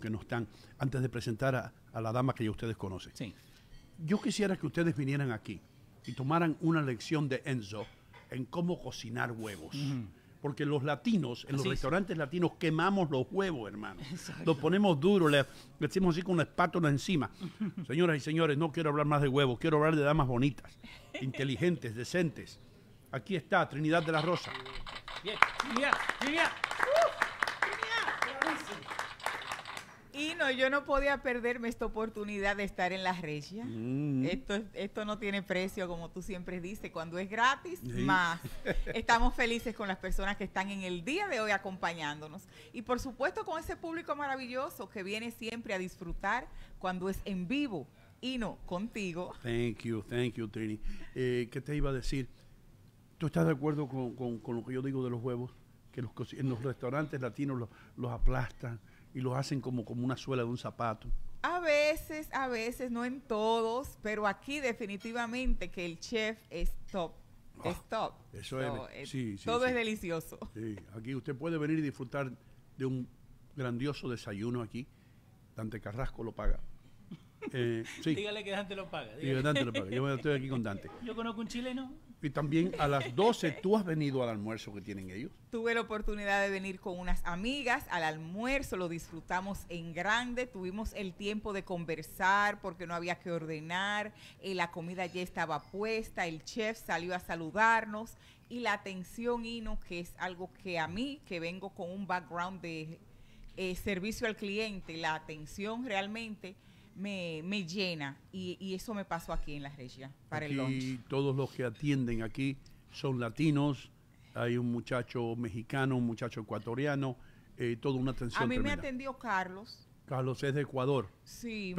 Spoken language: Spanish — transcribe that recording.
que no están, antes de presentar a, la dama que ya ustedes conocen. Yo quisiera que ustedes vinieran aquí y tomaran una lección de Enzo en cómo cocinar huevos. Porque los latinos, en los restaurantes latinos, quemamos los huevos, hermanos lo ponemos duro le, decimos así con una espátula encima. Señoras y señores, no quiero hablar más de huevos, quiero hablar de damas bonitas, inteligentes, decentes. Aquí está Trinidad de la Rosa. Bien, Trinidad, Trinidad. ¡Uh! Y no, yo no podía perderme esta oportunidad de estar en la regia. Mm. Esto, esto no tiene precio, como tú siempre dices. Cuando es gratis, más. Estamos felices con las personas que están en el día de hoy acompañándonos. Y por supuesto con ese público maravilloso que viene siempre a disfrutar cuando es en vivo y no contigo. Thank you, thank you, Trini. Eh, ¿Qué te iba a decir? ¿Tú estás de acuerdo con, lo que yo digo de los huevos? Que los, en los restaurantes latinos los aplastan y los hacen como, como una suela de un zapato. A veces, a veces, no en todos, pero aquí definitivamente que el chef es top. Ah, es top. Eso es. todo eh, es delicioso. Sí, aquí usted puede venir y disfrutar de un grandioso desayuno aquí. Dante Carrasco lo paga. Eh, sí. Dígale que Dante lo paga. Yo estoy aquí con Dante. Yo conozco un chileno. Y también a las 12 tú has venido al almuerzo que tienen ellos. Tuve la oportunidad de venir con unas amigas al almuerzo, lo disfrutamos en grande, tuvimos el tiempo de conversar porque no había que ordenar, eh, la comida ya estaba puesta, el chef salió a saludarnos y la atención Ino, que es algo que a mí, que vengo con un background de eh, servicio al cliente, la atención realmente me, me llena. Y, y, eso me pasó aquí en La Regia, para el lunch. Todos los que atienden aquí son latinos. Hay un muchacho mexicano, un muchacho ecuatoriano. Eh, toda una atención. A mí me atendió Carlos. Carlos es de Ecuador. Sí.